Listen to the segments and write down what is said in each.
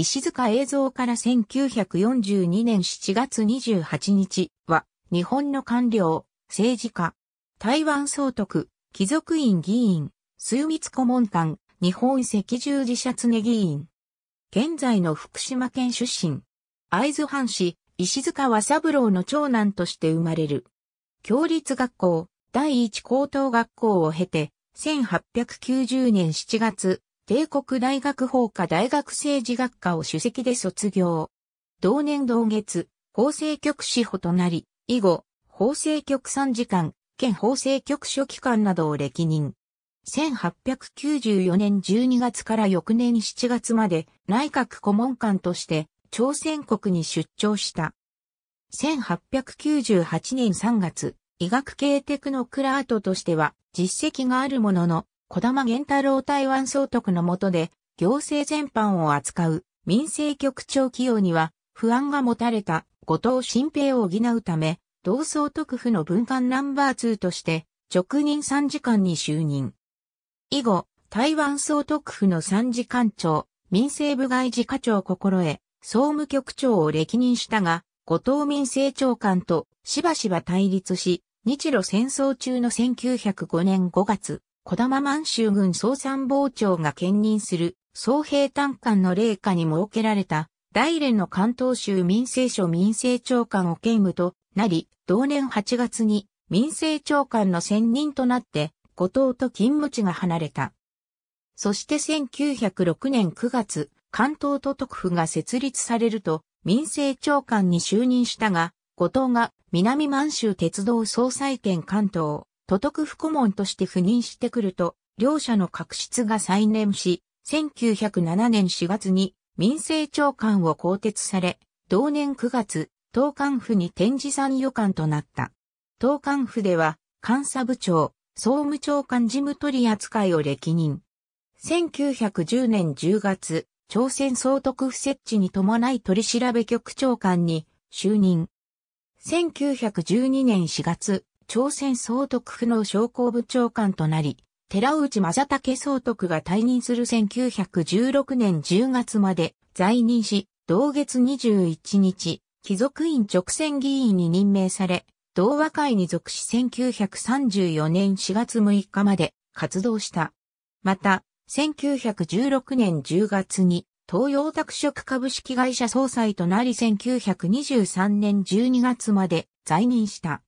石塚映像から1942年7月28日は、日本の官僚、政治家、台湾総督、貴族院議員、枢密顧問官、日本赤十字社常議員。現在の福島県出身。会津藩士、石塚和三郎の長男として生まれる。共立学校、第一高等学校を経て、1890年7月、帝国大学法科大学政治学科を主席で卒業。同年同月、法制局司法となり、以後、法制局参事官、県法制局書記官などを歴任。1894年12月から翌年7月まで内閣顧問官として朝鮮国に出張した。1898年3月、医学系テクノクラートとしては実績があるものの小玉源太郎台湾総督の下で、行政全般を扱う民政局長起用には不安が持たれた後藤新平を補うため、同総督府の文官ナンバー2として直任参事官に就任。以後、台湾総督府の参事官長、民政部外事課長心得、総務局長を歴任したが、後藤民政長官としばしば対立し、日露戦争中の1905年5月、小玉満州軍総参謀長が兼任する総兵単官の霊下に設けられた大連の関東州民政省民政長官を兼務となり、同年8月に民政長官の専任となって、後藤と勤務地が離れた。そして1906年9月、関東都督府が設立されると、民政長官に就任したが、後藤が南満州鉄道総裁権関東、都督府顧問として赴任してくると、両者の確執が再燃し、1907年4月に民政長官を更迭され、同年9月、東官府に展示参与官となった。東官府では、監査部長、総務長官事務取扱いを歴任。1910年10月、朝鮮総督府設置に伴い取調局長官に就任。1912年4月、朝鮮総督府の商工部長官となり、寺内正武総督が退任する1916年10月まで在任し、同月21日、貴族院直選議員に任命され、同和会に属し1934年4月6日まで活動した。また、1916年10月に東洋拓殖株式会社総裁となり1923年12月まで在任した。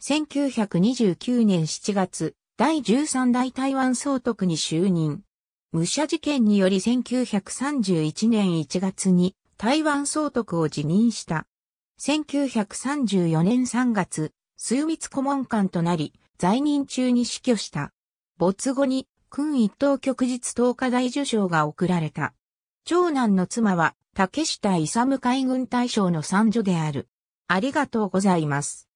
1929年7月、第13代台湾総督に就任。武者事件により1931年1月に台湾総督を辞任した。1934年3月、水密顧問官となり、在任中に死去した。没後に、君一等旭日東華大受賞が贈られた。長男の妻は、竹下勇海軍大将の三女である。ありがとうございます。